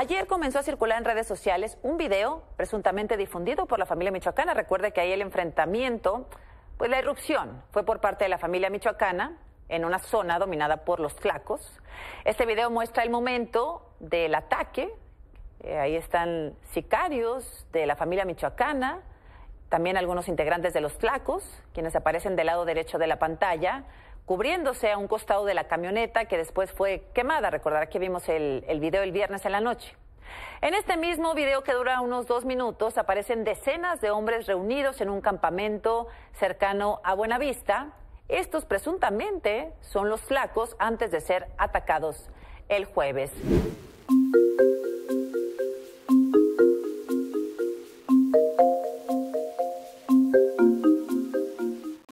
Ayer comenzó a circular en redes sociales un video presuntamente difundido por la familia michoacana. Recuerde que ahí el enfrentamiento, pues la irrupción fue por parte de la familia michoacana en una zona dominada por los tlacos. Este video muestra el momento del ataque. Eh, ahí están sicarios de la familia michoacana, también algunos integrantes de los tlacos, quienes aparecen del lado derecho de la pantalla cubriéndose a un costado de la camioneta que después fue quemada. Recordar que vimos el, el video el viernes en la noche. En este mismo video que dura unos dos minutos aparecen decenas de hombres reunidos en un campamento cercano a Buenavista. Estos presuntamente son los flacos antes de ser atacados el jueves.